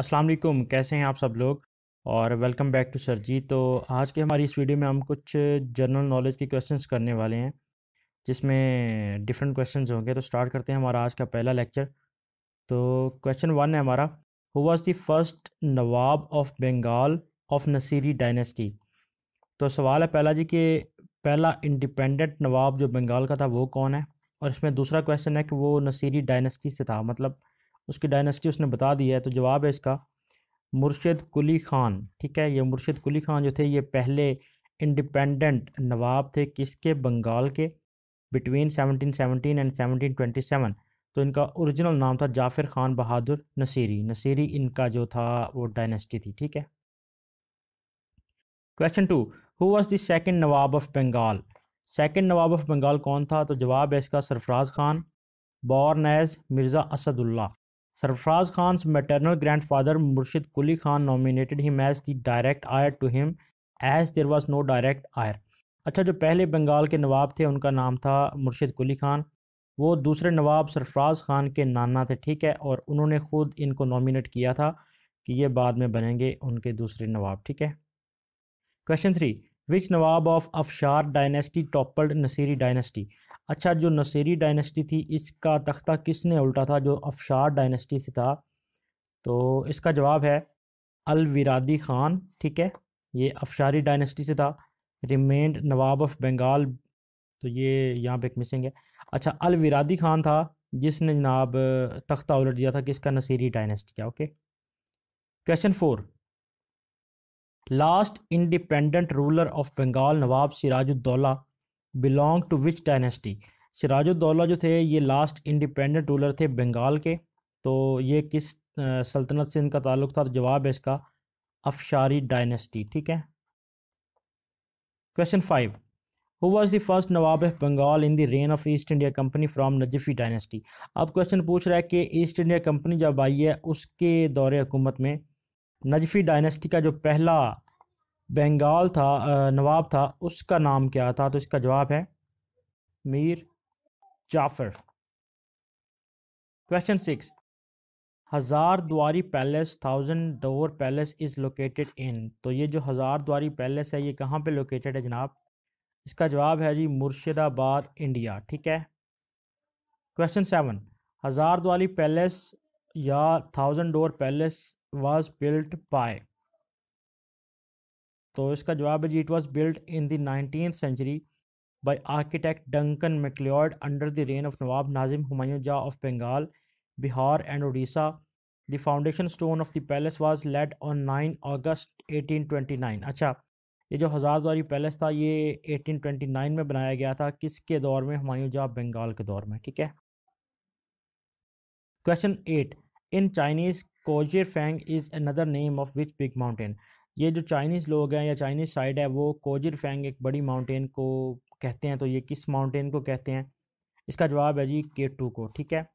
अस्सलाम वालेकुम कैसे हैं आप सब लोग और welcome back to sir ji तो आज के हमारी इस वीडियो में हम कुछ जनरल नॉलेज के क्वेश्चंस करने वाले हैं जिसमें डिफरेंट क्वेश्चंस होंगे तो स्टार्ट करते हैं हमारा आज का पहला लेक्चर तो क्वेश्चन वन है हमारा who was the first nawab of Bengal of Nasiri dynasty तो सवाल है पहला जी कि पहला इंडिपेंडेंट नवाब जो बंगाल का था वो कौन है और इसमें दूसरा क्वेश्चन है कि वो नसीरी डायनेस्टी से था मतलब उसकी डायनेस्टी उसने बता दी है तो जवाब है इसका मुर्शद कुली ख़ान ठीक है ये मुर्शद कुली ख़ान जो थे ये पहले इंडिपेंडेंट नवाब थे किसके बंगाल के बिटवीन 1717 एंड 1727 तो इनका ओरिजिनल नाम था जाफिर खान बहादुर नसीरी नसीरी इनका जो था वो डायनेस्टी थी ठीक है question two who was the second nawab of Bengal second nawab of Bengal कौन था तो जवाब है इसका Sarfaraz Khan born as Mirza Asadullah Sarfaraz Khan maternal grandfather Murshid Quli Khan nominated him as the direct heir to him as there was no direct heir अच्छा जो पहले बंगाल के नवाब थे उनका नाम था मुर्शिद कुली खान वो दूसरे नवाब सरफराज खान के नाना थे ठीक है और उन्होंने खुद इनको नॉमिनेट किया था कि ये बाद में बनेंगे उनके दूसरे नवाब ठीक है question three which nawab of Afshar dynasty toppled Nasiri dynasty अच्छा जो नसीरी डायनेस्टी थी इसका तख्ता किसने उल्टा था जो अफशार डायनेस्टी से था तो इसका जवाब है अलविरादी ख़ान ठीक है ये अफशारी डायनेस्टी से था रिमेंड नवाब ऑफ बंगाल तो ये यहाँ पे एक मिसिंग है अच्छा अलविरादी ख़ान था जिसने जनाब तख्ता उलट दिया था किसका नसीरी डायनेस्टी का okay question four last independent ruler of Bengal nawab Sirajuddaulah belong to which dynasty Sirajuddaulah जो थे ये लास्ट इंडिपेंडेंट रूलर थे बंगाल के तो ये किस सल्तनत से इनका ताल्लुक था तो जवाब है इसका अफशारी डायनेस्टी ठीक है question five who was the first nawab of Bengal in the reign of East India Company from Najafi dynasty अब क्वेश्चन पूछ रहा है कि ईस्ट इंडिया कंपनी जब आई है उसके दौरे हुकूमत में नजफ़ी डायनेस्टी का जो पहला बंगाल था नवाब था उसका नाम क्या था तो इसका जवाब है Mir Jafar question six Hazar Duari palace thousand door palace is located in तो ये जो हज़ार द्वारी पैलेस है ये कहाँ पे लोकेटेड है जनाब इसका जवाब है जी मुर्शिदाबाद इंडिया ठीक है question seven Hazar Duari palace या thousand door palace was built by तो इसका जवाब है जी it was built in nineteen century by architect Duncan McLeod under the reign of nawab Nazim Humayun Jah of Bengal Bihar and Orissa the foundation stone of the palace was laid on nine August nine अच्छा ये जो द्वारी palace था ये नाइन में बनाया गया था किसके दौर में हुमायूं जा बंगाल के दौर में ठीक है question eight in Chinese Qogir Feng is another name of which big mountain ये जो चाइनीज़ लोग हैं या चाइनीज़ साइड है वो कोजिर फेंग एक बड़ी माउंटेन को कहते हैं तो ये किस माउंटेन को कहते हैं इसका जवाब है जी के टू को ठीक है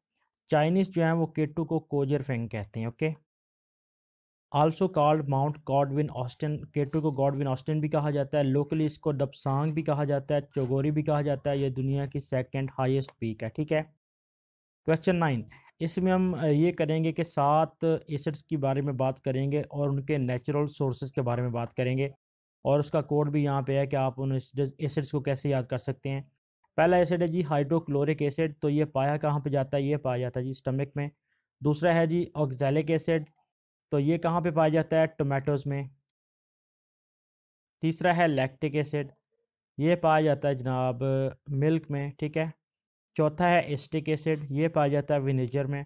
चाइनीज़ जो है वो के टू को कोजर फेंग कहते हैं okay also called Mount Godwin Austen K two को गॉडविन ऑस्टन भी कहा जाता है लोकली इसको डबसांग भी कहा जाता है चोगोरी भी कहा जाता है ये दुनिया की सेकेंड हाइस्ट पीक है ठीक है क्वेश्चन नाइन इसमें हम ये करेंगे कि सात एसेट्स के बारे में बात करेंगे और उनके नेचुरल सोर्सेज के बारे में बात करेंगे और उसका कोड भी यहाँ पे है कि आप उन एसिड्स को कैसे याद कर सकते हैं पहला एसिड है जी हाइड्रोक्लोरिक एसिड तो ये पाया कहाँ पे जाता है ये पाया जाता है जी स्टमक में दूसरा है जी ऑक्जैलिक एसिड तो ये कहाँ पे पाया जाता है टोमेटोज में तीसरा है लैक्टिक एसिड ये पाया जाता है जनाब मिल्क में ठीक है चौथा है एस्टिक एसिड ये पाया जाता है विनेजर में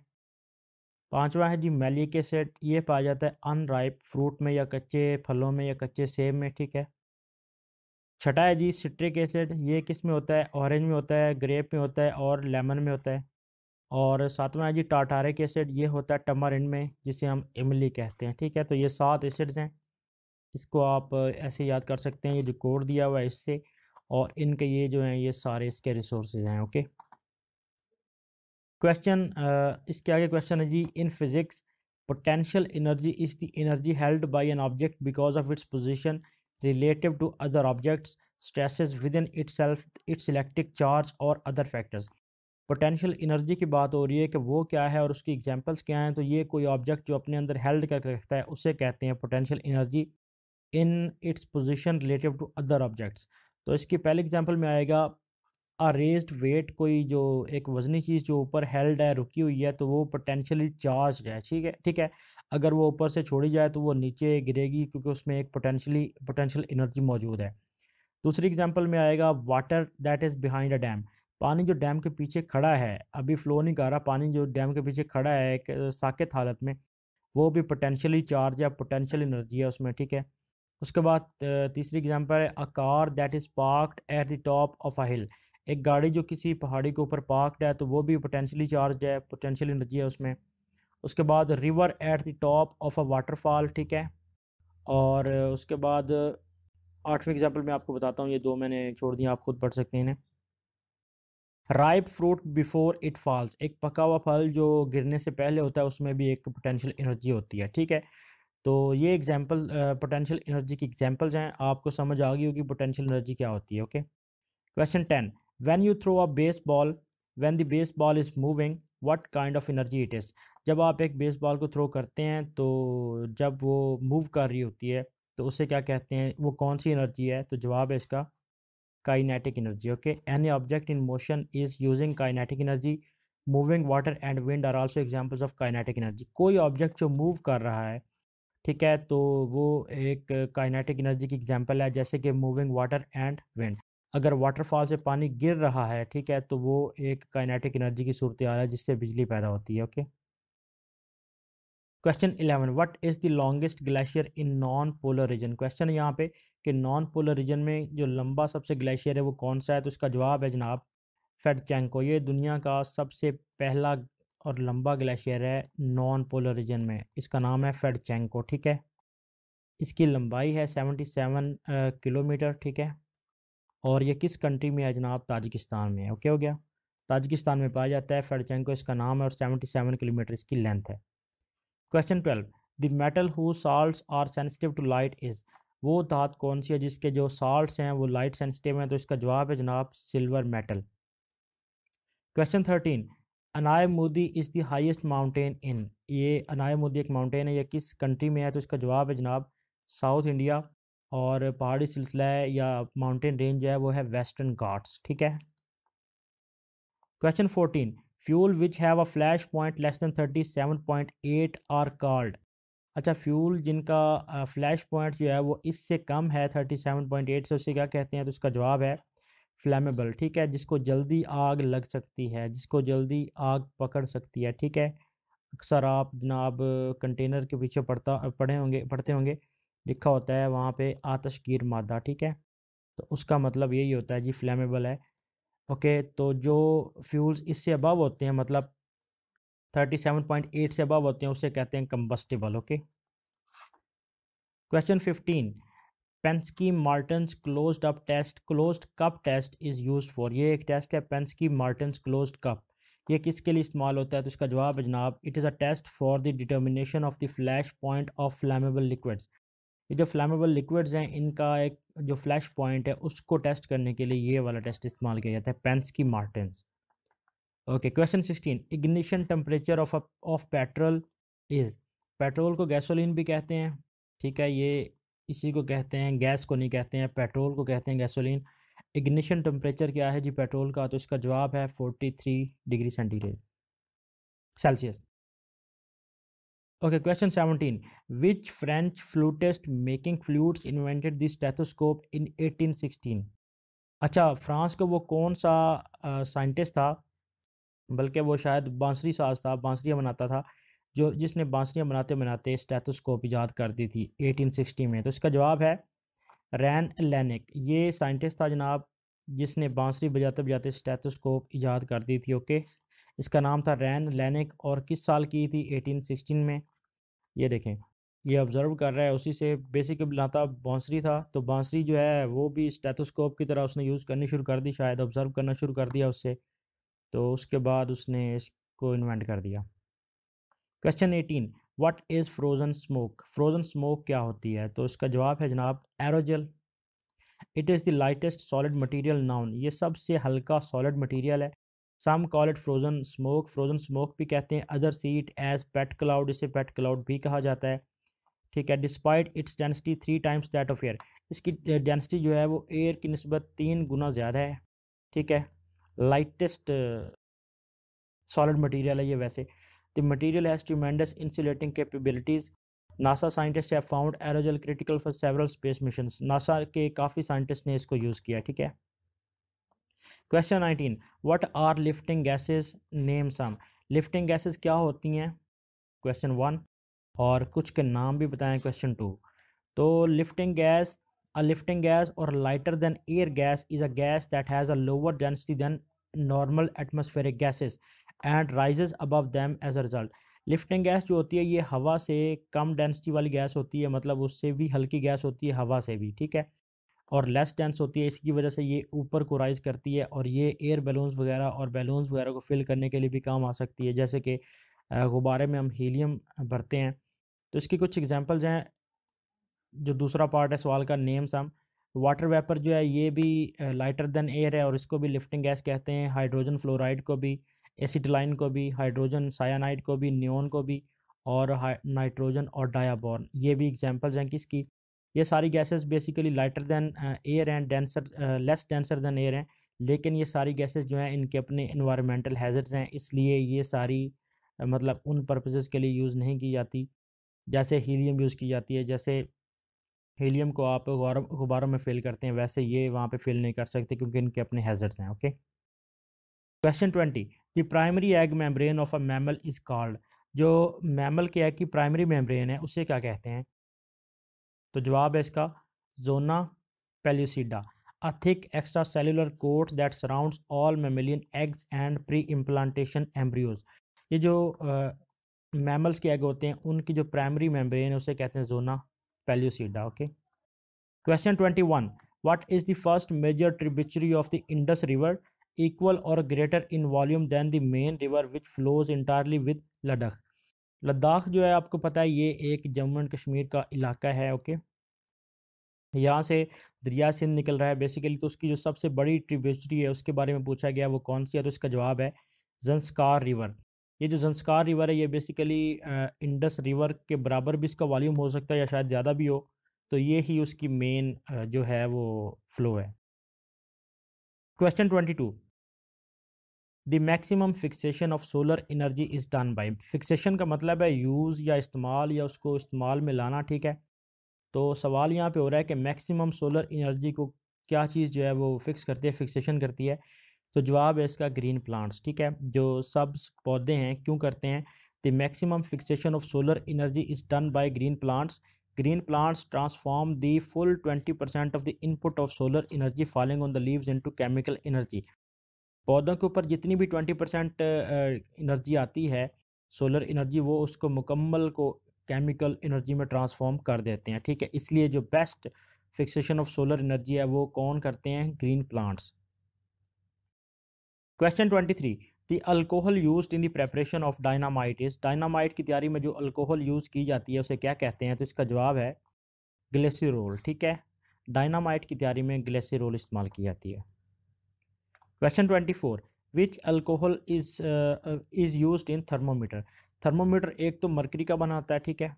पांचवा है जी मेलिक एसिड ये पाया जाता है अनराइप फ्रूट में या कच्चे फलों में या कच्चे सेब में ठीक है छठा है जी सिट्रिक एसिड ये किस में होता है ऑरेंज में होता है ग्रेप में होता है और लेमन में होता है और सातवां है जी टाटारिक एसिड ये होता है टमारिन में जिसे हम इमली कहते हैं ठीक है तो ये सात एसिड्स हैं इसको आप ऐसे याद कर सकते हैं ये जो कोड दिया हुआ है इससे और इनके ये जो हैं ये सारे इसके रिसोर्सेज हैं ओके क्वेश्चन uh, इसके आगे क्वेश्चन है जी in physics potential energy is the energy held by an object because of its position relative to other objects stresses within itself its electric charge और other factors potential energy की बात हो रही है कि वो क्या है और उसकी एग्जाम्पल्स क्या हैं तो ये कोई ऑब्जेक्ट जो अपने अंदर हेल्ड करके रखता है उसे कहते हैं potential energy in its position relative to other objects तो इसकी पहली एग्जाम्पल में आएगा अरेस्ड वेट कोई जो एक वजनी चीज़ जो ऊपर हेल्ड है रुकी हुई है तो वो पोटेंशियली चार्ज है ठीक है ठीक है अगर वो ऊपर से छोड़ी जाए तो वो नीचे गिरेगी क्योंकि उसमें एक पोटेंशियली पोटेंशियल एनर्जी मौजूद है दूसरी एग्जाम्पल में आएगा water that is behind a dam पानी जो डैम के पीछे खड़ा है अभी फ्लो नहीं कर रहा पानी जो डैम के पीछे खड़ा है एक साकेत हालत में वो भी पोटेंशियली चार्ज या पोटेंशियल एनर्जी है उसमें ठीक है उसके बाद तीसरी एग्जांपल है a car that is parked at the top of a hill एक गाड़ी जो किसी पहाड़ी के ऊपर पार्कड है तो वो भी पोटेंशली चार्ज है पोटेंशियल एनर्जी है उसमें उसके बाद river at the top of a waterfall ठीक है और उसके बाद आठवें एग्जाम्पल मैं आपको बताता हूँ ये दो मैंने छोड़ दिया आप खुद पढ़ सकते हैं इन्हें ripe fruit before it falls एक पका हुआ फल जो गिरने से पहले होता है उसमें भी एक पोटेंशियल एनर्जी होती है ठीक है तो ये एग्जाम्पल पोटेंशियल एनर्जी की एग्जाम्पल्स हैं आपको समझ आ गई होगी पोटेंशियल एनर्जी क्या होती है okay question ten when when you throw a baseball when the baseball is moving what kind of energy it is जब आप एक बेस बॉल को थ्रो करते हैं तो जब वो मूव कर रही होती है तो उसे क्या कहते हैं वो कौन सी एनर्जी है तो जवाब है इसका kinetic energy okay any object in motion is using kinetic energy moving water and wind are also examples of kinetic energy कोई ऑब्जेक्ट जो मूव कर रहा है ठीक है तो वो एक काइनेटिक एनर्जी की एग्जांपल है जैसे कि मूविंग वाटर एंड विंड अगर वाटरफॉल से पानी गिर रहा है ठीक है तो वो एक काइनेटिक एनर्जी की सूरत आ रहा है जिससे बिजली पैदा होती है okay question eleven what is the longest glacier in non polar region question यहाँ पे कि नॉन पोलर रीजन में जो लंबा सबसे ग्लेशियर है वो कौन सा है तो उसका जवाब है जनाब फेड चैंको ये दुनिया का सबसे पहला और लंबा ग्लेशियर है नॉन पोलर रीजन में इसका नाम है फेड चैंको ठीक है इसकी लंबाई है सेवेंटी सेवन किलोमीटर ठीक है और ये किस कंट्री में है जनाब ताजिकिस्तान में है ओके हो गया ताजिकिस्तान में पाया जाता है फेडचेंको इसका नाम है और सेवेंटी सेवन किलोमीटर इसकी लेंथ है question twelve the metal who salt are sensitive to light is वो धात कौन सी है जिसके जो सॉल्ट हैं वो लाइट सेंसिटिव हैं तो इसका जवाब है जनाब silver metal question thirteen Anai Mudi is the highest mountain in ये अनाय मोदी एक माउंटेन है यह किस कंट्री में है तो इसका जवाब है जनाब साउथ इंडिया और पहाड़ी सिलसिला या माउंटेन रेंज है वो है वेस्टर्न घाट्स ठीक है question fourteen fuel which have a flash point less than thirty seven point eight are called अच्छा फ्यूल जिनका फ्लैश पॉइंट जो है वो इससे कम है थर्टी सेवन पॉइंट एट से उसे क्या कहते हैं तो उसका जवाब है फ्लेमेबल ठीक है जिसको जल्दी आग लग सकती है जिसको जल्दी आग पकड़ सकती है ठीक है अक्सर आप जनाब कंटेनर के पीछे पढ़ता पढ़े होंगे पढ़ते होंगे लिखा होता है वहाँ पे आतशगीर मादा ठीक है तो उसका मतलब यही होता है जी फ्लेमेबल है ओके तो जो फ्यूल्स इससे अबव होते हैं मतलब थर्टी सेवन पॉइंट एट से अबव होते हैं उसे कहते हैं combustible okay question fifteen Pensky Martens close up test close cup test is use for ये एक टेस्ट है पेंसकी मार्टन्स क्लोज कप ये किसके लिए इस्तेमाल होता है तो इसका जवाब है जनाब it is a test for the determination of the flash point of flammable liquids ये जो फ्लैमेबल लिक्विड्स हैं इनका एक जो फ्लैश पॉइंट है उसको टेस्ट करने के लिए ये वाला टेस्ट इस्तेमाल किया जाता है Pensky Martens okay question sixteen ignition temperature of of petrol is petrol को गैसोलिन भी कहते हैं ठीक है ये इसी को कहते हैं गैस को नहीं कहते हैं पेट्रोल को कहते हैं गैसोलिन इग्निशन टेम्परेचर क्या है जी पेट्रोल का तो इसका जवाब है forty three degree centigrade celsius okay question seventeen which French flutist making flutes invented the in eighteen 1816? अच्छा फ्रांस का वो कौन सा साइंटिस्ट था बल्कि वो शायद बांसुरी साज था बांसुरियाँ बनाता था जो जिसने बांसुरियाँ बनाते बनाते स्टैथोस्कोप ईजाद कर दी थी 1860 में तो इसका जवाब है रैन लैनिक ये साइंटिस्ट था जनाब जिसने बांसुरी बजाते बजाते स्टैथोस्कोप ईजाद कर दी थी ओके इसका नाम था रैन लैनिक और किस साल की थी 1816 में ये देखें ये ऑब्ज़र्व कर रहा है उसी से बेसिक नाता बांसुरी था तो बांसुरी जो है वो भी स्टेथोस्कोप की तरह उसने यूज़ करनी शुरू कर दी शायद ऑब्ज़र्व करना शुरू कर दिया उससे तो उसके बाद उसने इसको इन्वेंट कर दिया question eighteen what is frozen smoke frozen smoke क्या होती है तो इसका जवाब है जनाब aerogel it is the lightest solid material known ये सबसे हल्का सॉलिड मटीरियल है some call it frozen smoke frozen smoke भी कहते हैं other seat as pet cloud इसे पेट क्लाउड भी कहा जाता है ठीक है despite its density three times that of air इसकी डेंसिटी जो है वो एयर की नस्बत तीन गुना ज़्यादा है ठीक है लाइटेस्ट सॉलिड मटीरियल है ये वैसे द मटीरियल हैज़ मैंडस इंसुलेटिंग कैपेबिलिटीज़ नासा साइंटिस्ट है found aerogel critical for several space mission NASA के काफ़ी साइंटिस्ट ने इसको यूज़ किया ठीक है question nineteen what are lifting gases name some lifting gases क्या होती हैं क्वेश्चन वन और कुछ के नाम भी बताएं क्वेश्चन टू तो lifting gas a lifting gas or lighter than air gas is a gas that has a lower density than normal atmospheric gases and rises above them as a result lifting gas जो होती है ये हवा से कम density वाली gas होती है मतलब उससे भी हल्की गैस होती है हवा से भी ठीक है और लेस डेंस होती है इसकी वजह से ये ऊपर को राइज़ करती है और ये एयर बैलून्स वगैरह और बैलून्स वगैरह को फिल करने के लिए भी काम आ सकती है जैसे कि गुब्बारे में हम हीलियम भरते हैं तो इसकी कुछ एग्जांपल्स हैं जो दूसरा पार्ट है सवाल का नेम्स हम वाटर वेपर जो है ये भी लाइटर देन एयर है और इसको भी लिफ्टिंग गैस कहते हैं हाइड्रोजन फ्लोराइड को भी एसिडलाइन को भी हाइड्रोजन सायानाइड को भी न्योन को भी और नाइट्रोजन और डायाबॉर्न ये भी एग्जाम्पल्स हैं किसकी ये सारी gases basically lighter than air हैं denser less denser than air हैं लेकिन ये सारी गैसेस जो हैं इनके अपने इन्वायरमेंटल हैज़र्ट्स हैं इसलिए ये सारी uh, मतलब उन पर्पजेज़ के लिए यूज़ नहीं की जाती जैसे हीलियम यूज़ की जाती है जैसे हीलियम को आप गुब्बारों में फेल करते हैं वैसे ये वहाँ पर फिल नहीं कर सकते क्योंकि इनके अपने हैज़र्ट्स हैं okay question twenty the primary egg membrane of a mammal is called जो मैमल के एग की प्राइमरी मेम्ब्रेन है उसे क्या कहते हैं तो जवाब है इसका zona pellucida thick extracellular coat that surrounds all mammalian eggs and pre implantation embryos ये जो मैमल्स के एग होते हैं उनकी जो प्राइमरी मेम्ब्रेन है उसे कहते हैं zona pellucida okay question twenty one what is the first major tributary of the Indus river equal or greater in volume than the main river which flows entirely with Ladakh Ladakh जो है आपको पता है ये एक जम्मू एंड कश्मीर का इलाका है ओके यहाँ से दरिया सिंध निकल रहा है बेसिकली तो उसकी जो सबसे बड़ी ट्रिब्यूटरी है उसके बारे में पूछा गया वो कौन सी है तो इसका जवाब है जंस्कार रिवर ये जो जंस्कार रिवर है ये बेसिकली इंडस रिवर के बराबर भी इसका वॉल्यूम हो सकता है या शायद ज़्यादा भी हो तो ये ही उसकी मेन जो है वो फ्लो है question twenty two the maximum fixation of solar energy is done by fixation का मतलब है यूज़ या इस्तेमाल या उसको इस्तेमाल में लाना ठीक है तो सवाल यहाँ पे हो रहा है कि मैक्सिमम सोलर एनर्जी को क्या चीज़ जो है वो फिक्स करती है फिक्सेशन करती है तो जवाब है इसका ग्रीन प्लांट्स ठीक है जो सब्ज पौधे हैं क्यों करते हैं the maximum fixation of solar energy is done by green plants green plants transform the full twenty percent of the input of solar energy falling on the leaves into chemical energy पौधों के ऊपर जितनी भी twenty percent energy आती है solar energy वो उसको मुकम्मल को केमिकल एनर्जी में ट्रांसफॉर्म कर देते हैं ठीक है इसलिए जो best fixation of solar energy है वो कौन करते हैं green plants question twenty three the alcohol use in the preparation of dynamite इस डायनामाइट की तैयारी में जो अल्कोहल यूज़ की जाती है उसे क्या कहते हैं तो इसका जवाब है ग्लेसिरोल ठीक है डायनामाइट की तैयारी में ग्लेसिरोल इस्तेमाल की जाती है question twenty four which alcohol is is use in thermometer thermometer एक तो मरकरी का बना होता है ठीक है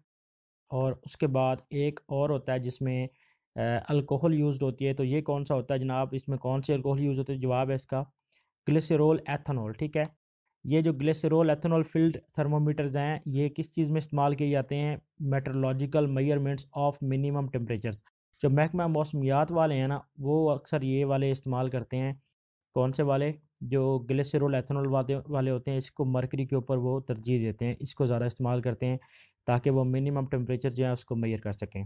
और उसके बाद एक और होता है जिसमें अल्कोहल uh, यूज होती है तो ये कौन सा होता है जनाब इसमें कौन से अल्कोहल यूज होते हैं जवाब है इसका ग्लिसरॉल एथनॉल ठीक है ये जो ग्लिसरॉल एथनॉल फिल्ड थर्मोमीटर्स हैं ये किस चीज़ में इस्तेमाल किए जाते हैं meteorological measurements of minimum temperature जो महकमा मौसमियात वाले हैं ना वो अक्सर ये वाले इस्तेमाल करते हैं कौन से वाले जो ग्लेसरोल एथेनॉल वाले वाले होते हैं इसको मरकरी के ऊपर वो तरजीह देते हैं इसको ज़्यादा इस्तेमाल करते हैं ताकि वो मिनिमम टेम्परेचर जो है उसको मैयर कर सकें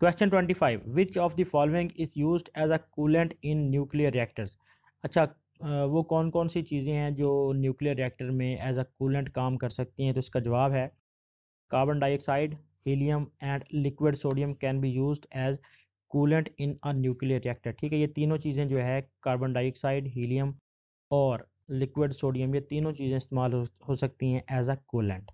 question twenty five which of the following is use as a coolant in nuclear reactors अच्छा वो कौन कौन सी चीज़ें हैं जो न्यूक्लियर रिएक्टर में एज अ कूलेंट काम कर सकती हैं तो इसका जवाब है carbon dioxide helium and liquid sodium can be use as coolant in a nuclear reactor ठीक है ये तीनों चीज़ें जो है कार्बन डाइऑक्साइड हीलियम और लिक्विड सोडियम ये तीनों चीज़ें इस्तेमाल हो सकती हैं as a coolant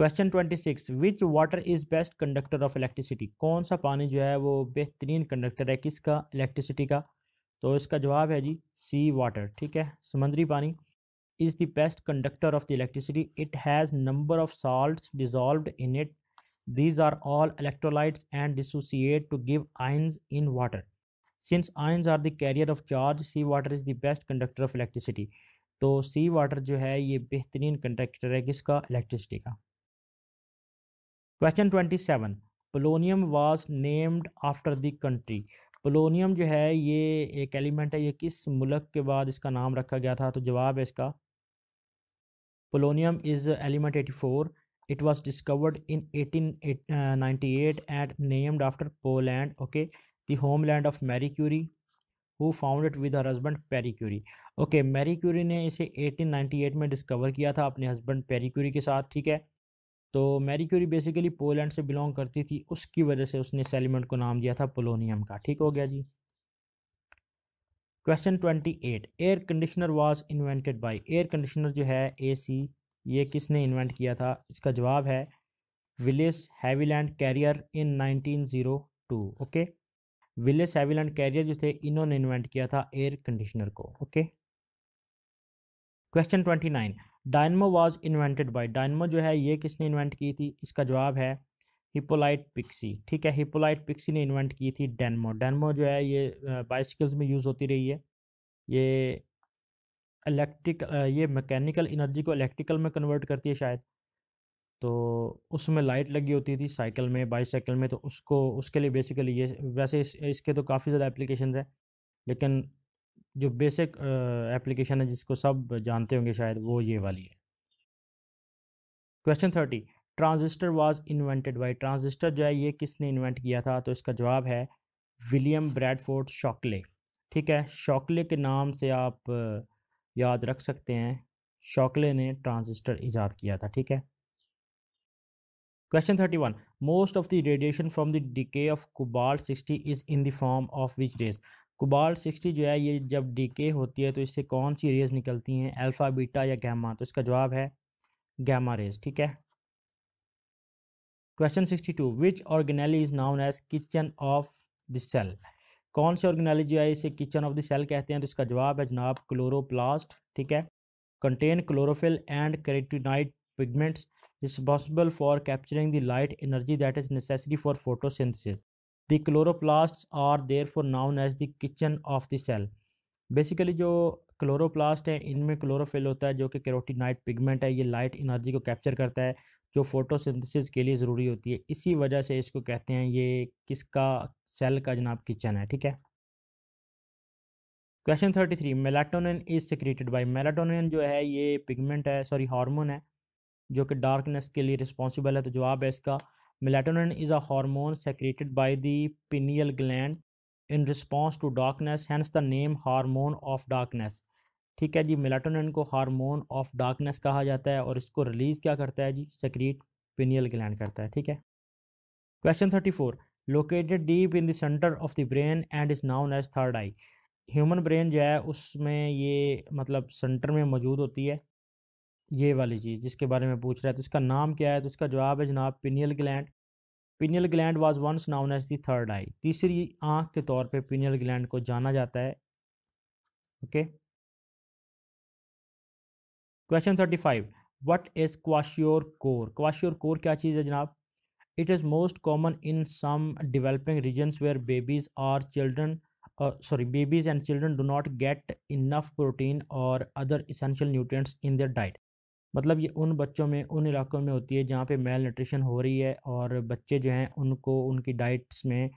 question twenty six which water is best conductor of electricity कौन सा पानी जो है वो बेहतरीन कंडक्टर है किसका इलेक्ट्रिसिटी का तो इसका जवाब है जी सी वाटर ठीक है समुद्री पानी is the best conductor of the electricity it has number of salt dissolve in it These are all electrolytes and dissociate to give ions in water. Since ions are the carrier of charge, sea water is the best conductor of electricity. तो सी water जो है ये बेहतरीन conductor है किसका electricity का question twenty seven polonium was named after the country polonium जो है ये एक एलिमेंट है ये किस मुल्क के बाद इसका नाम रखा गया था तो जवाब है इसका polonium is element eighty four it was it was discovered at 1898 uh, and named after Poland okay the homeland of Marie Curie who found it with her husband Pierre Curie okay Marie Curie ने इसे eighteen eight में discover किया था अपने husband Pierre Curie के साथ ठीक है तो मैरी क्यूरी बेसिकली पोलैंड से बिलोंग करती थी उसकी वजह से उसने सेलिमेंट को नाम दिया था पोलोनियम का ठीक हो गया जी question twenty eight air conditioner was invented by air conditioner जो है ए सी ये किसने इन्वेंट किया था इसका जवाब है Willis Haviland Carrier in 1902 okay Willis Haviland Carrier जो थे इन्होंने इन्वेंट किया था एयर कंडीशनर को okay question twenty nine dynamo was invented by dynamo जो है ये किसने इन्वेंट की थी इसका जवाब है हिपोलाइट पिक्सी ठीक है हिपोलाइट पिक्सी ने इन्वेंट की थी डेनमो डेनमो जो है ये बाइसिकल्स में यूज़ होती रही है ये इलेक्ट्रिक ये मैकेनिकल इनर्जी को इलेक्ट्रिकल में कन्वर्ट करती है शायद तो उसमें लाइट लगी होती थी साइकिल में बाईसाइकिल में तो उसको उसके लिए बेसिकली ये वैसे इस, इसके तो काफ़ी ज़्यादा एप्लीकेशन है लेकिन जो बेसिक एप्लीकेशन है जिसको सब जानते होंगे शायद वो ये वाली है question thirty transistor was invented by transistor जो है ये किसने इन्वेंट किया था तो इसका जवाब है विलियम ब्रैडफोर्ड शॉकले ठीक है शॉकले के नाम से आप याद रख सकते हैं शॉकले ने ट्रांजिस्टर ईजाद किया था ठीक है question thirty one most of the radiation from the decay of cobalt sixty is in the form of which rays cobalt sixty जो है ये जब डिके होती है तो इससे कौन सी रेज निकलती हैं अल्फ़ा बीटा या गैमा तो इसका जवाब है गैमा रेज ठीक है question sixty two which organelle is known as kitchen of the cell कौन से ऑर्गेनाइल जो है इसे किचन ऑफ द सेल कहते हैं तो इसका जवाब है जनाब क्लोरोप्लास्ट ठीक है contain chlorophyll and carotenoid pigments responsible for capturing the light energy that is necessary for photosynthesis the chloroplast are therefore known as the kitchen of the cell basically जो क्लोरोप्लास्ट है इनमें chlorophyll होता है जो कि कैरोटीनाइट pigment है ये light energy को कैप्चर करता है जो फोटोसिंथेसिस के लिए ज़रूरी होती है इसी वजह से इसको कहते हैं ये किसका सेल का जनाब किचन है ठीक है question thirty three melatonin is secreted by melatonin जो है ये पिगमेंट है सॉरी हार्मोन है जो कि डार्कनेस के लिए रिस्पॉन्सिबल है तो जवाब है इसका melatonin is a hormone secreted by the pineal gland in response to darkness hence the name hormone of darkness ठीक है जी मिलाटोनिन को हारमोन ऑफ डार्कनेस कहा जाता है और इसको रिलीज़ क्या करता है जी सक्रीट पिनियल ग्लैंड करता है ठीक है question thirty four located deep in the centre of the brain and is known as third eye human brain जो है उसमें ये मतलब सेंटर में मौजूद होती है ये वाली चीज़ जिसके बारे में पूछ रहा है तो इसका नाम क्या है तो इसका जवाब है जनाब pineal gland pineal gland was once known as the third eye तीसरी आंख के तौर पे पिनियल ग्लैंड को जाना जाता है okay question thirty five what is kwashiorkor kwashiorkor क्या चीज़ है जनाब it is most common in some developing regions where babies are children sorry babies and children do not get enough protein or other essential nutrients in their diet मतलब ये उन बच्चों में उन इलाकों में होती है जहाँ पे मेल न्यूट्रिशन हो रही है और बच्चे जो हैं उनको उनकी डाइट्स में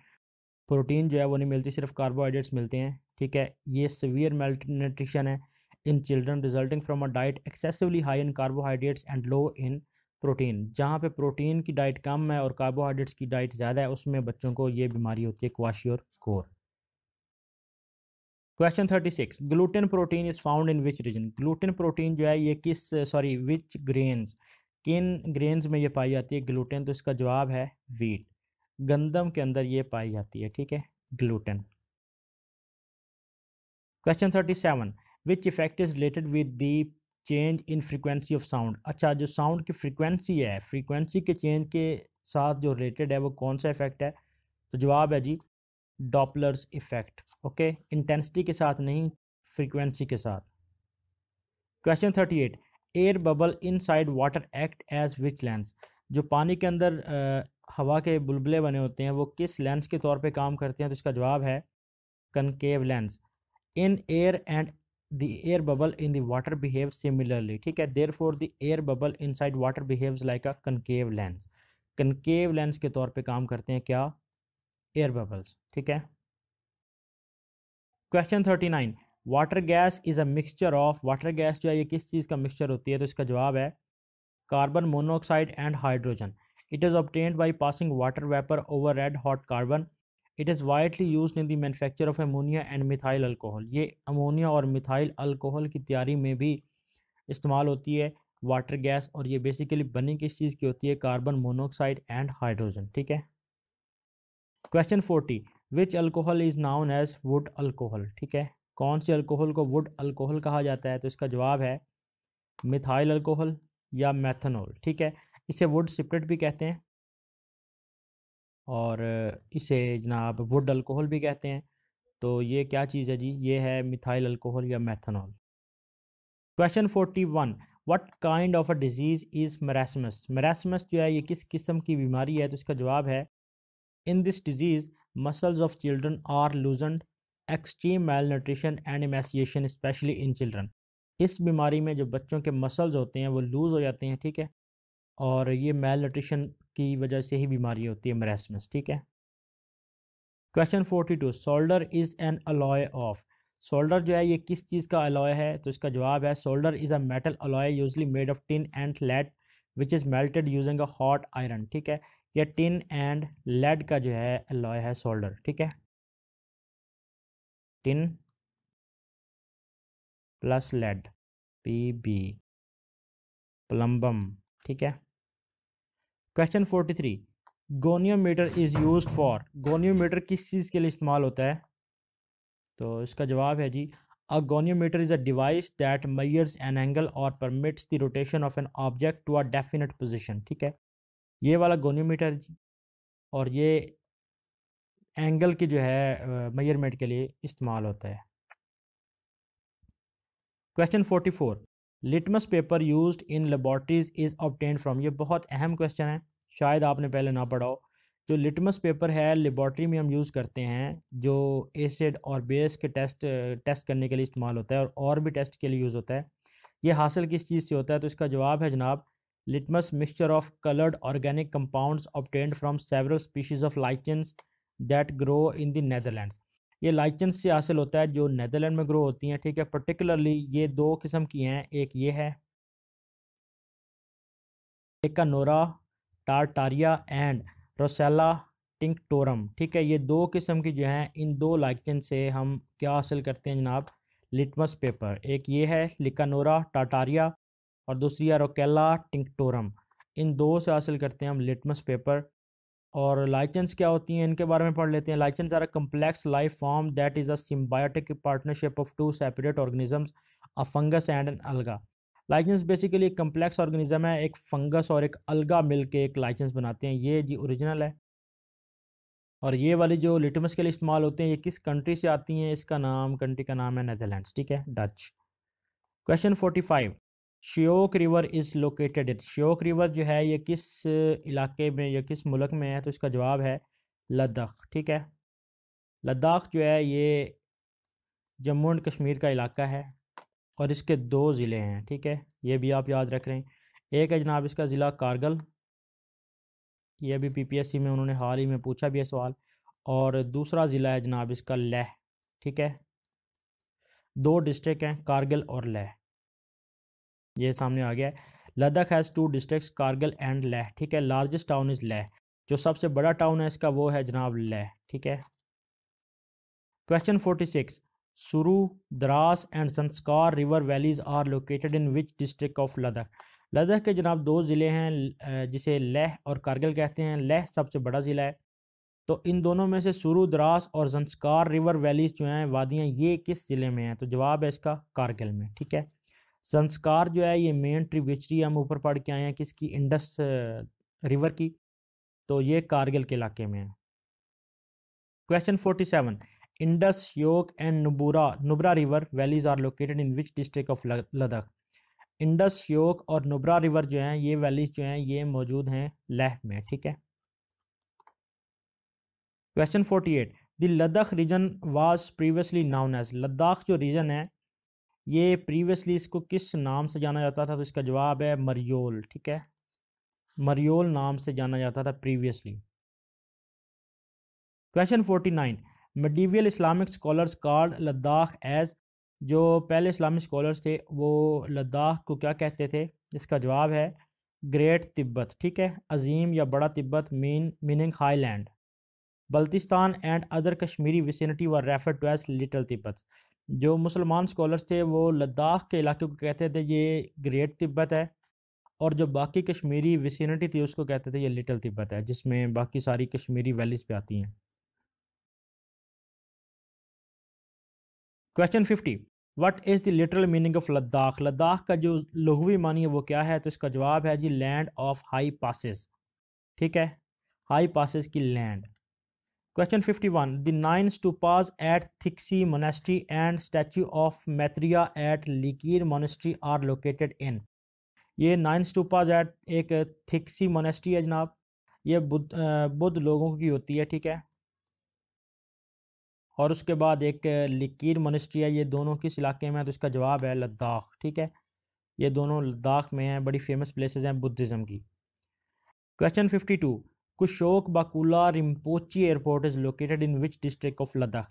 प्रोटीन जो है वो नहीं मिलती सिर्फ कार्बोहाइड्रेट्स मिलते हैं ठीक है ये सवियर मेल न्यूट्रिशन है in children resulting from a diet excessively high in carbohydrates and low in protein जहाँ पे प्रोटीन की डाइट कम है और कार्बोहाइड्रेट्स की डाइट ज़्यादा है उसमें बच्चों को ये बीमारी होती है kwashiorkor question thirty six gluten protein is found in which region gluten protein जो है ये किस सॉरी विच ग्रेन्स किन ग्रेन्स में ये पाई जाती है ग्लूटेन तो इसका जवाब है वीट गंदम के अंदर ये पाई जाती है ठीक है gluten question thirty seven which effect is related with the change in frequency of sound अच्छा जो साउंड की फ्रीक्वेंसी है फ्रीक्वेंसी के चेंज के साथ जो रिलेटेड है वो कौन सा इफेक्ट है तो जवाब है जी डॉपलर्स इफ़ेक्ट ओके इंटेंसिटी के साथ नहीं फ्रीक्वेंसी के साथ question thirty eight air bubble inside water act as which lens जो पानी के अंदर आ, हवा के बुलबुले बने होते हैं वो किस लेंस के तौर पे काम करते हैं तो इसका जवाब है concave lens in air and the air bubble in the water behave similarly ठीक है therefore the air bubble inside water behave like a concave lens concave lens के तौर पे काम करते हैं क्या एयर बबल्स ठीक है question thirty nine water gas is a mixture of water gas जो है ये किस चीज़ का मिक्सचर होती है तो इसका जवाब है carbon monoxide and hydrogen it is obtained by passing water vapour over red hot carbon it is widely use in the manufacture of ammonia and methyl alcohol ये अमोनिया और मिथाइल अल्कोहल की तैयारी में भी इस्तेमाल होती है वाटर गैस और ये बेसिकली बनी किस चीज़ की होती है कार्बन मोनोऑक्साइड एंड हाइड्रोजन ठीक है question forty which alcohol is known as wood alcohol ठीक है कौन से अल्कोहल को वुड अल्कोहल कहा जाता है तो इसका जवाब है मिथाइल अल्कोहल या मैथनॉल ठीक है इसे वुड सिपरेट भी कहते हैं और इसे जनाब वुड अल्कोहल भी कहते हैं तो ये क्या चीज़ है जी ये है मिथाइल अल्कोहल या methanol question forty one what kind of a disease is marasmus marasmus जो है ये किस किस्म की बीमारी है तो इसका जवाब है In this disease, muscles of children are loosened, extreme malnutrition and emaciation especially in children. इस बीमारी में जो बच्चों के मसल्स होते हैं वो लूज़ हो जाते हैं ठीक है और ये मेल न्यूट्रिशन की वजह से ही बीमारी होती है मरेसमस ठीक है question forty two solder is an alloy of solder जो है ये किस चीज़ का अलॉय है तो इसका जवाब है solder is a metal alloy usually made of tin and lead which is melted using a hot iron ठीक है या टिन एंड लेड का जो है लॉय है सोल्डर ठीक है tin plus lead P B plumbum ठीक है question forty three goniometer is use for goniometer किस चीज़ के लिए इस्तेमाल होता है तो इसका जवाब है जी a goniometer is a device that measures an angle or permits the rotation of an object to a definite position ठीक है ये वाला गोनीमीटर जी और ये एंगल की जो है मेजरमेंट के लिए इस्तेमाल होता है question forty four litmus paper use in laboratories is obtain from ये बहुत अहम क्वेश्चन है शायद आपने पहले ना पढ़ाओ जो लिटमस पेपर है लेबॉर्ट्री में हम यूज़ करते हैं जो एसिड और बेस के टेस्ट टेस्ट करने के लिए इस्तेमाल होता है और और भी टेस्ट के लिए यूज़ होता है ये हासिल किस चीज़ से होता है तो इसका जवाब है जनाब litmus mixture of colored organic compounds obtained from several species of lichens that grow in the Netherlands. ये लाइचेंस से हासिल होता है जो नैदरलैंड में ग्रो होती हैं ठीक है पर्टिकुलरली ये दो किस्म की हैं एक ये है एक Lecanora tartarea and Roccella tinctoria ठीक है ये दो किस्म की जो हैं इन दो लाइचन से हम क्या हासिल करते हैं जनाब लिटमस पेपर एक ये है लिकानोरा टाटारिया और दूसरी है रोकेला टिंकटोरम इन दो से हासिल करते हैं हम लिटमस पेपर और लाइचेंस क्या होती हैं इनके बारे में पढ़ लेते हैं lichens are a complex life form that is a symbiotic partnership of two separate organisms a fungus and an alga lichens basically एक कम्प्लेक्स ऑर्गेनिज्म है एक फंगस और एक अलगा मिल के एक लाइचेंस बनाते हैं ये जी ओरिजिनल है और ये वाली जो लिटमस के लिए इस्तेमाल होते हैं ये किस कंट्री से आती हैं इसका नाम कंट्री का नाम है नैदरलैंड ठीक है Dutch question forty five Shyok river is located in Shyok river जो है ये किस इलाके में या किस मुल्क में है तो इसका जवाब है लद्दाख ठीक है लद्दाख जो है ये जम्मू एंड कश्मीर का इलाका है और इसके दो ज़िले हैं ठीक है ये भी आप याद रख रहे हैं एक है जनाब इसका ज़िला कारगल ये भी पीपीएससी में उन्होंने हाल ही में पूछा भी है सवाल और दूसरा ज़िला है जनाब इसका लह ठीक है दो डिस्ट्रिक्ट हैं कारगिल और लह ये सामने आ गया है Ladakh has two district Kargil and Leh ठीक है लार्जेस्ट टाउन इज़ लेह जो सबसे बड़ा टाउन है इसका वो है जनाब लेह ठीक है question forty six Suru Dras and Zanskar river valleys are located in which district of Ladakh Ladakh के जनाब दो ज़िले हैं जिसे लेह और कारगिल कहते हैं लेह सबसे बड़ा ज़िला है तो इन दोनों में से सुरु द्रास और जंस्कार रिवर वैलीज जो हैं वादियाँ ये किस ज़िले में हैं तो जवाब है इसका कारगिल में ठीक है संस्कार जो है ये मेन ट्रिब्यूटरी हम ऊपर पढ़ के आए हैं किसकी इंडस रिवर की तो ये कारगिल के इलाके में है question forty seven Indus Shyok and Nubra Nubra river valleys are located in which district of Ladakh Indus Shyok और नुबरा रिवर जो हैं ये वैलीज जो हैं ये मौजूद हैं लेह में ठीक है question forty eight the Ladakh region was previously known as Ladakh जो रीजन है ये प्रीवियसली इसको किस नाम से जाना जाता था तो इसका जवाब है मरियोल ठीक है मरियोल नाम से जाना जाता था previously question forty nine medieval Islamic scholars called Ladakh as जो पहले इस्लामिक स्कॉलर्स थे वो लद्दाख को क्या कहते थे इसका जवाब है ग्रेट तिब्बत ठीक है अजीम या बड़ा Tibet mean meaning high land Baltistan and other Kashmiri vicinity we refer to as little Tibet जो मुसलमान स्कॉलर्स थे वो लद्दाख के इलाके को कहते थे ये ग्रेट तिब्बत है और जो बाकी कश्मीरी विसिनिटी थी उसको कहते थे ये लिटिल तिब्बत है जिसमें बाकी सारी कश्मीरी वैलीज पे आती हैं question fifty what is the literal meaning of Ladakh Ladakh का जो लघुवी मानी है वो क्या है तो इसका जवाब है जी लैंड ऑफ हाई पासिस ठीक है हाई पासिस की land question 51. The nine stupas at Thiksey monastery and statue of Maitreya at Likir monastery are located in ये नाइन स्टूपाज एट एक थिक्सी मोनेस्ट्री है जनाब ये बुद्ध बुद्ध लोगों की होती है ठीक है और उसके बाद एक लिकीर मोनेस्ट्री है ये दोनों किस इलाके में है तो इसका जवाब है लद्दाख ठीक है ये दोनों लद्दाख में हैं बड़ी फेमस प्लेसेज हैं बुद्धिज़्म की question fifty two Kushok Bakula Rimpochee airport is located in which district of Ladakh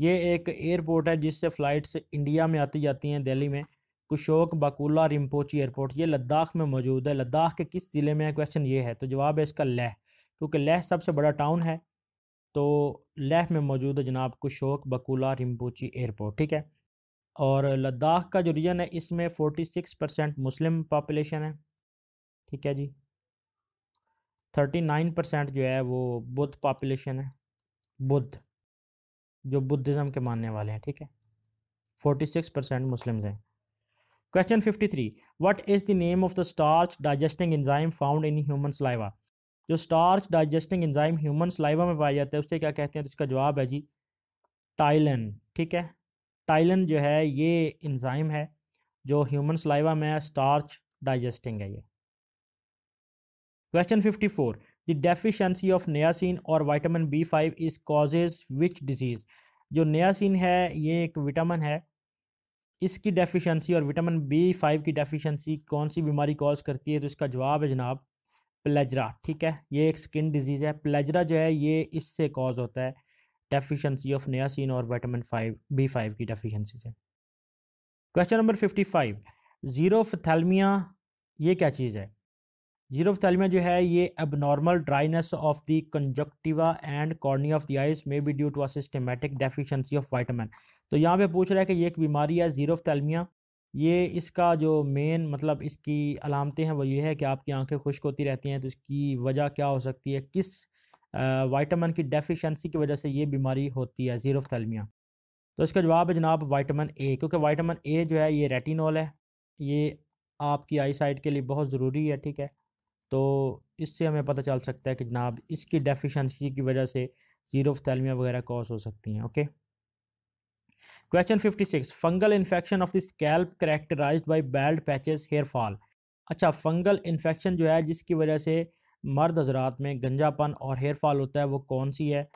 ये एक एयरपोर्ट है जिससे फ़्लाइट्स इंडिया में आती जाती हैं दिल्ली में कुशोक बाकुला रिम्पोची एयरपोर्ट ये लद्दाख में मौजूद है लद्दाख के किस ज़िले में है क्वेश्चन ये है तो जवाब है इसका लह क्योंकि लह सबसे बड़ा टाउन है तो लह में मौजूद है जनाब कुशोक बकूला रिम्पोची एयरपोर्ट ठीक है और लद्दाख का जो रीजन है इसमें सिक्स परसेंट मुस्लिम पॉपुलेशन है ठीक है जी थर्टी नाइन परसेंट जो है वो बुद्ध पॉपुलेशन है बुद्ध जो बुद्धिज़्म के मानने वाले हैं ठीक है फोर्टी सिक्स परसेंट मुस्लिम्स हैं question fifty three what is the name of the starch digesting enzyme found in human saliva जो starch digesting enzyme human saliva में पाया जाता है उससे क्या कहते हैं तो इसका जवाब है जी टाइलन ठीक है टाइलन जो है ये इंजाइम है जो ह्यूमन स्लाइवा में स्टार्च डाइजेस्टिंग है ये question fifty four the deficiency of niacin और B five is causes which disease जो नयासिन है ये एक विटामिन है इसकी डेफिशिएंसी और विटामिन बी फाइव की डेफिशिएंसी कौन सी बीमारी कॉज करती है तो इसका जवाब है जनाब प्लेजरा ठीक है ये एक स्किन डिजीज़ है प्लेजरा जो है ये इससे कॉज होता है डेफिशिएंसी ऑफ नियासिन और विटामिन फाइव बी फाइव की डेफिशिएंसी से question number fifty five xerophthalmia ये क्या चीज़ है जीरो थैलमिया जो है ये अब normal dryness of the conjunctiva and cornea of the eyes may be due to a systematic deficiency of vitamin तो यहाँ पे पूछ रहा है कि ये एक बीमारी है जीरो थैलमिया ये इसका जो मेन मतलब इसकी अलामतें हैं वो ये है कि आपकी आंखें खुश्क होती रहती हैं तो इसकी वजह क्या हो सकती है किस वाइटामिन की डेफिशेंसी की वजह से ये बीमारी होती है जीरो थैलमिया तो इसका जवाब है जनाब वाइटामिन ए क्योंकि वाइटामिन ए जो है ये रेटिनॉल है ये आपकी आई साइट के लिए बहुत ज़रूरी है ठीक है तो इससे हमें पता चल सकता है कि जनाब इसकी डेफिशिएंसी की वजह से जीरो थैलमिया वगैरह कॉज हो सकती हैं okay question fifty six fungal infection of the scalp characterize by bald patches hair fall अच्छा फंगल इन्फेक्शन जो है जिसकी वजह से मर्द हजरात में गंजापन और हेयर फॉल होता है वो कौन सी है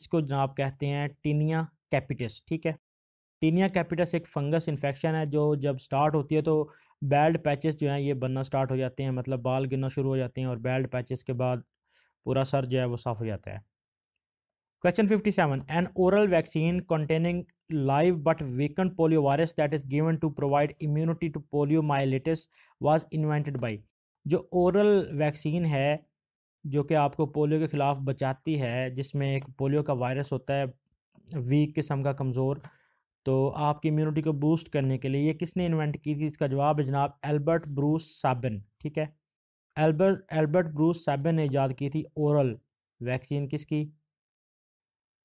इसको जनाब कहते हैं टीनिया कैपिटिस ठीक है टीनिया कैपिटस एक फंगस इन्फेक्शन है जो जब स्टार्ट होती है तो बैल्ड पैचेस जो हैं ये बनना स्टार्ट हो जाते हैं मतलब बाल गिरना शुरू हो जाते हैं और बैल्ड पैचेस के बाद पूरा सर जो है वो साफ़ हो जाता है question fifty seven an oral vaccine containing live but live polio virus that is given to provide immunity to poliomyelitis was invented by जो ओरल वैक्सीन है जो कि आपको पोलियो के ख़िलाफ़ बचाती है जिसमें एक पोलियो का वायरस होता है वीक किस्म का कमज़ोर तो आपकी इम्यूनिटी को बूस्ट करने के लिए ये किसने इन्वेंट की थी इसका जवाब है जनाब एल्बर्ट ब्रूस साबिन ठीक है एल्बर्ट एल्बर्ट ब्रूस साबिन ने ईजाद की थी ओरल वैक्सीन किसकी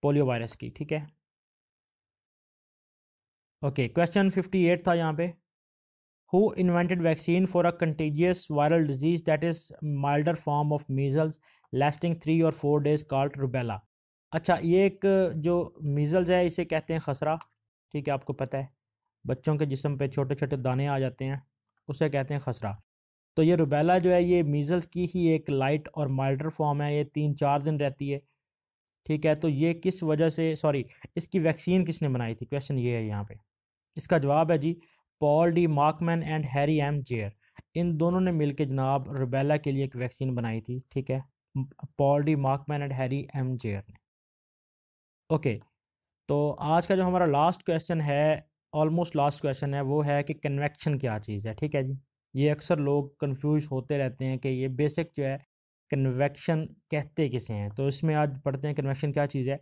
पोलियो वायरस की ठीक है ओके क्वेश्चन फिफ्टी एट था यहाँ पे who invented vaccine for a contagious viral disease that is milder form of measles lasting three और फोर डेज कॉल्ड रुबेला अच्छा ये एक जो मीजल्स है इसे कहते हैं खसरा ठीक है आपको पता है बच्चों के जिसम पे छोटे छोटे दाने आ जाते हैं उसे कहते हैं खसरा तो ये रुबैला जो है ये मीज़ल्स की ही एक लाइट और माइल्डर फॉर्म है ये तीन चार दिन रहती है ठीक है तो ये किस वजह से सॉरी इसकी वैक्सीन किसने बनाई थी क्वेश्चन ये है यहाँ पे इसका जवाब है जी Paul D Markman and Harry M Meyer इन दोनों ने मिलकर जनाब रुबैला के लिए एक वैक्सीन बनाई थी ठीक है Paul D Markman and Harry M Meyer ने ओके तो आज का जो हमारा लास्ट क्वेश्चन है ऑलमोस्ट लास्ट क्वेश्चन है वो है कि कन्वेक्शन क्या चीज़ है ठीक है जी ये अक्सर लोग कन्फ्यूज होते रहते हैं कि ये बेसिक जो है कन्वेक्शन कहते किसे हैं तो इसमें आज पढ़ते हैं कन्वेक्शन क्या चीज़ है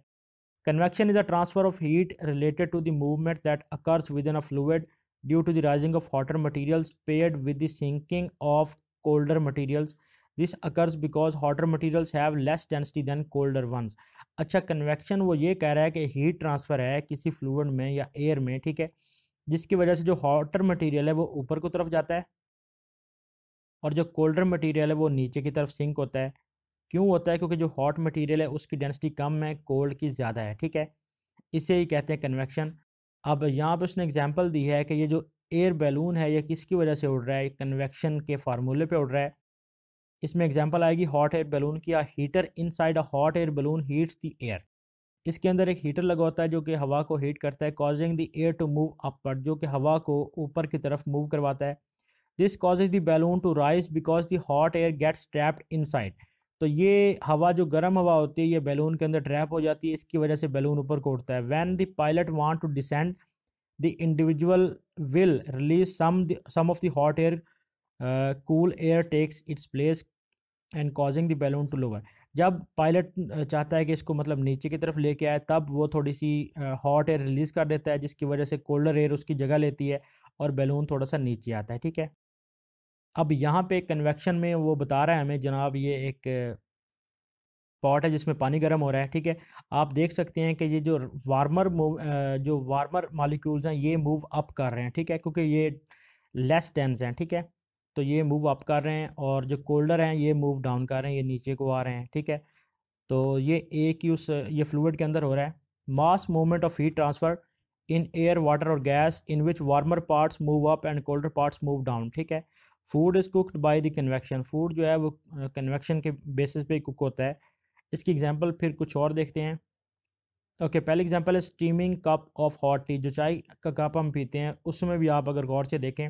convection is a transfer of heat related to the movement that occurs within a fluid due to the rising of hotter materials paired with the sinking of colder materials this occurs because hotter materials have less density than colder ones अच्छा convection वो ये कह रहा है कि heat transfer है किसी fluid में या एयर में ठीक है जिसकी वजह से जो हॉटर मटीरियल है वो ऊपर की तरफ जाता है और जो कोल्डर मटीरियल है वो नीचे की तरफ सिंक होता है क्यों होता है क्योंकि जो हॉट मटीरियल है उसकी डेंसिटी कम है कोल्ड की ज़्यादा है ठीक है इसे ही कहते हैं कन्वेक्शन अब यहाँ पे उसने एग्जांपल दी है कि ये जो एयर बैलून है ये किसकी वजह से उड़ रहा है कन्वेक्शन के फार्मूले पे उड़ रहा है इसमें एग्जाम्पल आएगी हॉट एयर बैलून की heater inside a hot air balloon heats the air इसके अंदर एक हीटर लगा होता है जो कि हवा को हीट करता है causing the air to move upper जो कि हवा को ऊपर की तरफ मूव करवाता है this causes the balloon to rise because the hot air gets trapped inside तो ये हवा जो गर्म हवा होती है ये बैलून के अंदर ट्रैप हो जाती है इसकी वजह से बैलून ऊपर को उठता है when the pilot want to descend the individual will release some of the hot air cool air takes its place and causing the balloon to lower जब पायलट uh, चाहता है कि इसको मतलब नीचे की तरफ लेके आए तब वो थोड़ी सी हॉट एयर रिलीज़ कर देता है जिसकी वजह से कोल्डर एयर उसकी जगह लेती है और बैलून थोड़ा सा नीचे आता है ठीक है अब यहाँ पे कन्वेक्शन में वो बता रहा है हमें जनाब ये एक पॉट uh, है जिसमें पानी गर्म हो रहा है ठीक है आप देख सकते हैं कि ये जो वार्मर uh, जो वार्मर मालिक्यूल्स हैं ये मूव अप कर रहे हैं ठीक है क्योंकि ये लेस टेंस हैं ठीक है तो ये मूव अप कर रहे हैं और जो कोल्डर हैं ये मूव डाउन कर रहे हैं ये नीचे को आ रहे हैं ठीक है तो ये एक उस ये फ्लूड के अंदर हो रहा है mass movement of heat transfer in air water और gas in which warmer parts move up and colder parts move down ठीक है food is cooked by the convection food जो है वो कन्वेक्शन के बेसिस पे कुक होता है इसकी एग्जाम्पल फिर कुछ और देखते हैं ओके okay, पहली एग्जाम्पल है steaming cup of hot tea जो चाय का कप हम पीते हैं उसमें भी आप अगर गौर से देखें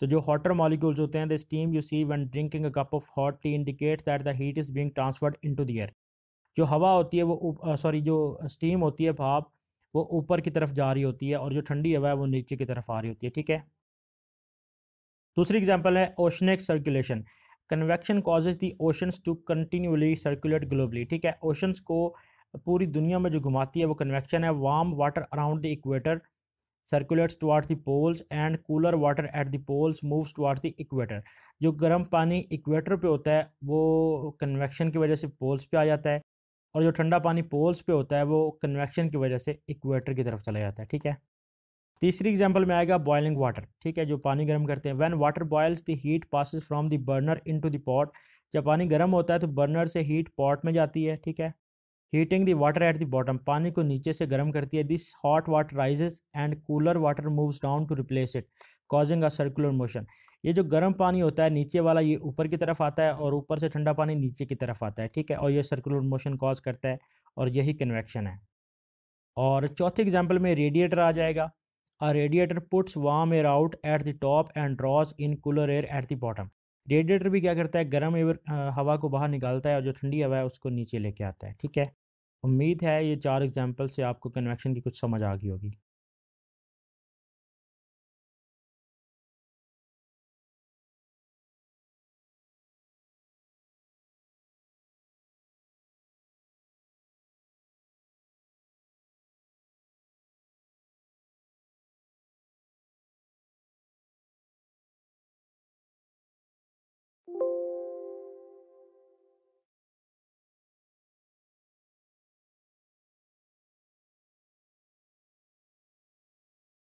तो जो हॉटर मॉलिक्यूल्स होते हैं the steam you see when drinking a cup of hot tea indicates that the heat is being transferred into the air जो हवा होती है वो सॉरी जो स्टीम होती है भाप वो ऊपर की तरफ जा रही होती है और जो ठंडी हवा है वो नीचे की तरफ आ रही होती है ठीक है दूसरी एग्जाम्पल है oceanic circulation convection causes the oceans to continuously circulate globally ठीक है ओशंस को पूरी दुनिया में जो घुमाती है वो कन्वेक्शन है warm water around the equator circulates towards the poles and cooler water at the poles moves towards the equator जो गर्म पानी इक्वेटर पे होता है वो कन्वेक्शन की वजह से पोल्स पे आ जाता है और जो ठंडा पानी पोल्स पे होता है वो कन्वेक्शन की वजह से इक्वेटर की तरफ चला जाता है ठीक है तीसरी एग्जाम्पल में आएगा बॉयलिंग वाटर ठीक है जो पानी गर्म करते हैं when water boils the heat passes from the burner into the pot जब पानी गर्म होता है तो बर्नर से हीट पॉट में जाती है ठीक है heating the water at the bottom पानी को नीचे से गर्म करती है this hot water rises and cooler water moves down to replace it causing a circular motion ये जो गर्म पानी होता है नीचे वाला ये ऊपर की तरफ आता है और ऊपर से ठंडा पानी नीचे की तरफ आता है ठीक है और ये सर्कुलर मोशन कॉज करता है और यही कन्वेक्शन है और चौथे एग्जाम्पल में रेडिएटर आ जाएगा a radiator puts warm air out at the top and draws in cooler air at the bottom radiator भी क्या करता है गर्म हवा को बाहर निकालता है और जो ठंडी हवा है उसको नीचे लेके आता है ठीक है उम्मीद है ये चार एग्जाम्पल से आपको कन्वेक्शन की कुछ समझ आ गई होगी